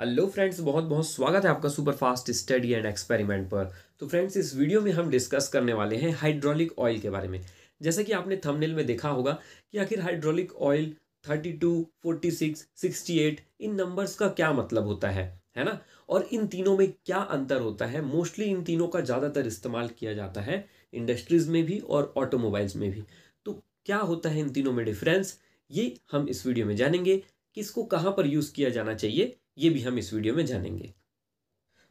hello friends बहुत बहुत स्वागत है आपका super fast study and experiment पर तो फ्रेंड्स इस वीडियो में हम डिस्कस करने वाले हैं हाइड्रोलिक ऑयल के बारे में जैसे कि आपने थंबनेल में देखा होगा कि आखिर हाइड्रोलिक ऑयल 32, 46, 68 इन नंबर्स का क्या मतलब होता है है ना और इन तीनों में क्या अंतर होता है मोस्टली इन तीनों का ज़्यादातर इस्तेमाल किया जाता है इंडस्ट्रीज़ में भी और ऑटोमोबाइल्स में भी तो क्या होता है इन तीनों में डिफरेंस ये हम इस वीडियो में जानेंगे कि इसको कहाँ पर यूज़ किया जाना चाहिए ये भी हम इस वीडियो में जानेंगे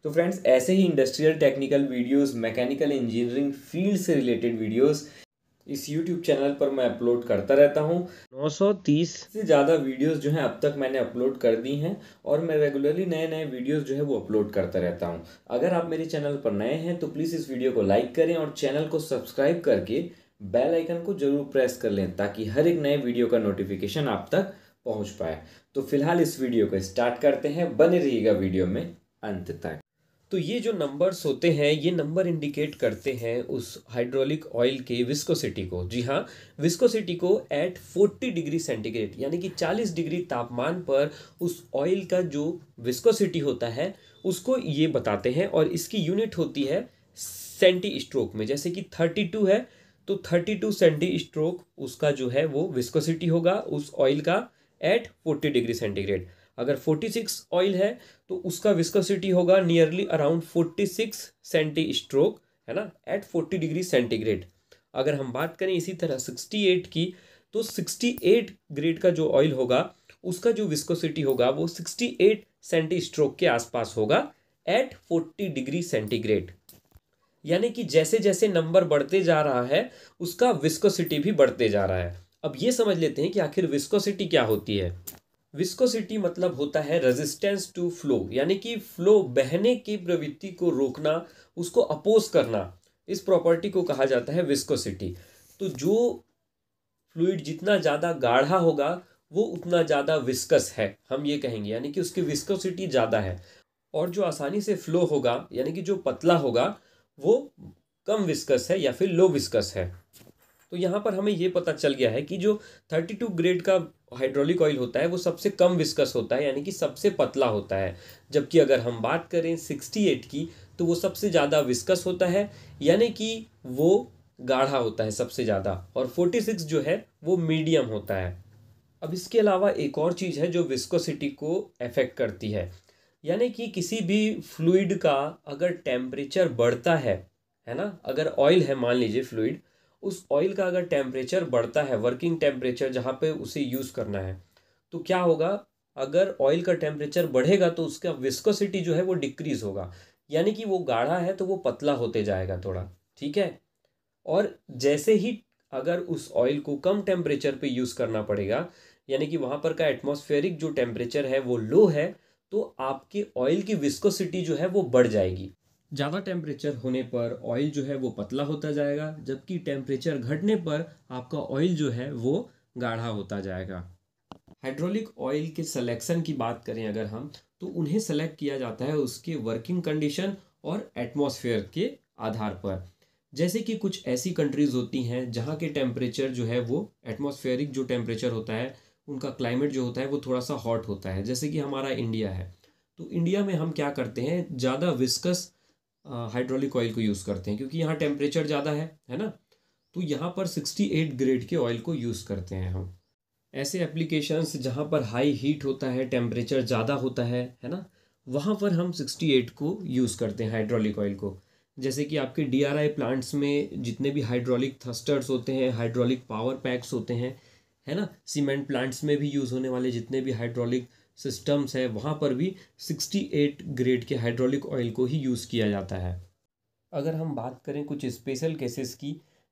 तो फ्रेंड्स ऐसे ही industrial technical videos mechanical engineering field से रिलेटेड वीडियोस इस YouTube चैनल पर मैं अपलोड करता रहता हूँ 930 से ज़्यादा वीडियोस जो हैं अब तक मैंने अपलोड कर दी हैं और मैं रेगुलरली नए नए वीडियोस जो है वो अपलोड करता रहता हूँ अगर आप मेरे चैनल पर नए हैं तो प्लीज़ इस वीडियो को लाइक करें और चैनल को सब्सक्राइब करके बेल आइकन को जरूर प्रेस कर लें ताकि हर एक नए वीडियो का नोटिफिकेशन आप तक पहुंच पाया तो फिलहाल इस वीडियो को स्टार्ट करते हैं बने रहिएगा वीडियो में अंत तक तो ये जो नंबर्स होते हैं ये नंबर इंडिकेट करते हैं उस हाइड्रोलिक ऑयल के विस्कोसिटी को जी हाँ विस्कोसिटी को एट 40 डिग्री सेंटीग्रेड यानी कि 40 डिग्री तापमान पर उस ऑयल का जो विस्कोसिटी होता है उसको ये बताते हैं और इसकी यूनिट होती है सेंटी स्ट्रोक में जैसे कि 32 है तो 32 टू सेंटी स्ट्रोक उसका जो है वो विस्कोसिटी होगा उस ऑयल का एट फोर्टी डिग्री सेंटीग्रेड अगर फोर्टी सिक्स ऑयल है तो उसका विस्कोसिटी होगा nearly around forty six centistoke है ना एट फोर्टी डिग्री सेंटीग्रेड अगर हम बात करें इसी तरह सिक्सटी एट की तो सिक्सटी एट ग्रेड का जो ऑयल होगा उसका जो विस्कोसिटी होगा वो सिक्सटी एट सेंटी स्ट्रोक के आसपास होगा एट फोर्टी डिग्री सेंटीग्रेड यानी कि जैसे जैसे नंबर बढ़ते जा रहा है उसका विस्कोसिटी भी बढ़ते जा रहा है अब ये समझ लेते हैं कि आखिर विस्कोसिटी क्या होती है विस्कोसिटी मतलब होता है रेजिस्टेंस टू फ्लो यानी कि फ्लो बहने की प्रवृत्ति को रोकना उसको अपोज करना इस प्रॉपर्टी को कहा जाता है विस्कोसिटी तो जो फ्लूड जितना ज़्यादा गाढ़ा होगा वो उतना ज़्यादा विस्कस है हम ये कहेंगे यानी कि उसकी विस्कोसिटी ज़्यादा है और जो आसानी से फ्लो होगा यानी कि जो पतला होगा वो कम विस्कस है या फिर लो विस्कस है तो यहाँ पर हमें ये पता चल गया है कि जो थर्टी टू ग्रेड का हाइड्रोलिक ऑयल होता है वो सबसे कम विस्कस होता है यानी कि सबसे पतला होता है जबकि अगर हम बात करें सिक्सटी एट की तो वो सबसे ज़्यादा विस्कस होता है यानी कि वो गाढ़ा होता है सबसे ज़्यादा और फोर्टी सिक्स जो है वो मीडियम होता है अब इसके अलावा एक और चीज़ है जो विस्कोसिटी को अफेक्ट करती है यानी कि किसी भी फ्लूड का अगर टेम्परेचर बढ़ता है है ना अगर ऑयल है मान लीजिए फ्लूड उस ऑयल का अगर टेम्परेचर बढ़ता है वर्किंग टेम्परेचर जहाँ पे उसे यूज़ करना है तो क्या होगा अगर ऑयल का टेम्परेचर बढ़ेगा तो उसका विस्कोसिटी जो है वो डिक्रीज़ होगा यानी कि वो गाढ़ा है तो वो पतला होते जाएगा थोड़ा ठीक है और जैसे ही अगर उस ऑयल को कम टेम्परेचर पे यूज़ करना पड़ेगा यानी कि वहाँ पर का एटमॉस्फेरिक जो टेम्परेचर है वो लो है तो आपके ऑयल की विस्कोसिटी जो है वो बढ़ जाएगी ज़्यादा टेम्परेचर होने पर ऑयल जो है वो पतला होता जाएगा जबकि टेम्परेचर घटने पर आपका ऑयल जो है वो गाढ़ा होता जाएगा हाइड्रोलिक ऑयल के सिलेक्शन की बात करें अगर हम तो उन्हें सेलेक्ट किया जाता है उसके वर्किंग कंडीशन और एटमॉस्फेयर के आधार पर जैसे कि कुछ ऐसी कंट्रीज़ होती हैं जहाँ के टेम्परेचर जो है वो एटमॉस्फेयरिक जो टेम्परेचर होता है उनका क्लाइमेट जो होता है वो थोड़ा सा हॉट होता है जैसे कि हमारा इंडिया है तो इंडिया में हम क्या करते हैं ज़्यादा विस्कस हाइड्रोलिक ऑयल को यूज़ करते हैं क्योंकि यहाँ टेम्परेचर ज़्यादा है है ना तो यहाँ पर 68 ग्रेड के ऑयल को यूज़ करते हैं हम ऐसे एप्लीकेशंस जहाँ पर हाई हीट होता है टेम्परेचर ज़्यादा होता है है ना वहाँ पर हम 68 को यूज़ करते हैं हाइड्रोलिक ऑयल को जैसे कि आपके डी प्लांट्स में जितने भी हाइड्रोलिक थस्टर्स होते हैं हाइड्रोलिक पावर पैक्स होते हैं है ना सीमेंट प्लांट्स में भी यूज़ होने वाले जितने भी हाइड्रोलिक सिस्टम्स है वहाँ पर भी 68 ग्रेड के हाइड्रोलिक ऑयल को ही यूज़ किया जाता है अगर हम बात करें कुछ स्पेशल केसेस की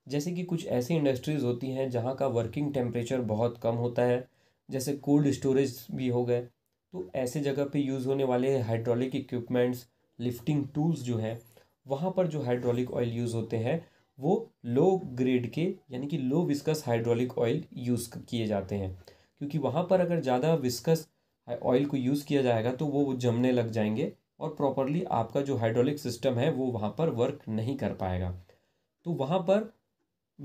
जैसे कि कुछ ऐसी इंडस्ट्रीज़ होती हैं जहाँ का वर्किंग टेम्परेचर बहुत कम होता है जैसे कोल्ड स्टोरेज भी हो गए तो ऐसे जगह पे यूज़ होने वाले हाइड्रोलिक इक्विपमेंट्स लिफ्टिंग टूल्स जो हैं वहाँ पर जो हाइड्रोलिक ऑयल यूज़ होते हैं वो लो ग्रेड के यानी कि low viscous hydraulic oil use किए जाते हैं क्योंकि वहाँ पर अगर ज़्यादा विस्कस ऑयल को यूज़ किया जाएगा तो वो जमने लग जाएंगे और प्रॉपरली आपका जो हाइड्रोलिक सिस्टम है वो वहाँ पर वर्क नहीं कर पाएगा तो वहाँ पर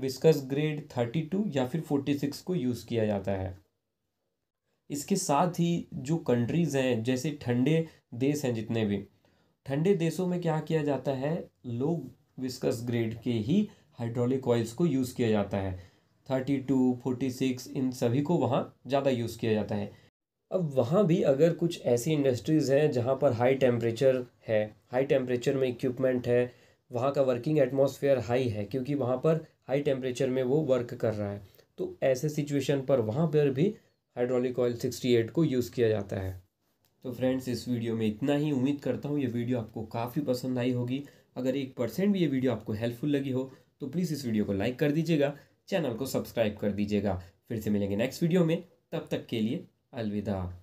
विस्कस ग्रेड थर्टी टू या फिर फोर्टी सिक्स को यूज़ किया जाता है इसके साथ ही जो कंट्रीज़ हैं जैसे ठंडे देश हैं जितने भी ठंडे देशों में क्या किया जाता है लोग विस्कस ग्रेड के ही हाइड्रोलिक ऑयल्स को यूज़ किया जाता है थर्टी टू फोर्टी सिक्स इन सभी को वहाँ ज़्यादा यूज़ किया जाता है अब वहाँ भी अगर कुछ ऐसी इंडस्ट्रीज़ हैं जहाँ पर हाई टेम्परेचर है हाई टेम्परेचर में इक्विपमेंट है वहाँ का वर्किंग एटमॉस्फेयर हाई है क्योंकि वहाँ पर हाई टेम्परेचर में वो वर्क कर रहा है तो ऐसे सिचुएशन पर वहाँ पर भी हाइड्रोलिक ऑयल सिक्सटी एट को यूज़ किया जाता है तो फ्रेंड्स इस वीडियो में इतना ही उम्मीद करता हूँ ये वीडियो आपको काफ़ी पसंद आई होगी अगर एक परसेंट भी ये वीडियो आपको हेल्पफुल लगी हो तो प्लीज़ इस वीडियो को लाइक कर दीजिएगा चैनल को सब्सक्राइब कर दीजिएगा फिर से मिलेंगे नेक्स्ट वीडियो में तब तक के लिए अलविदा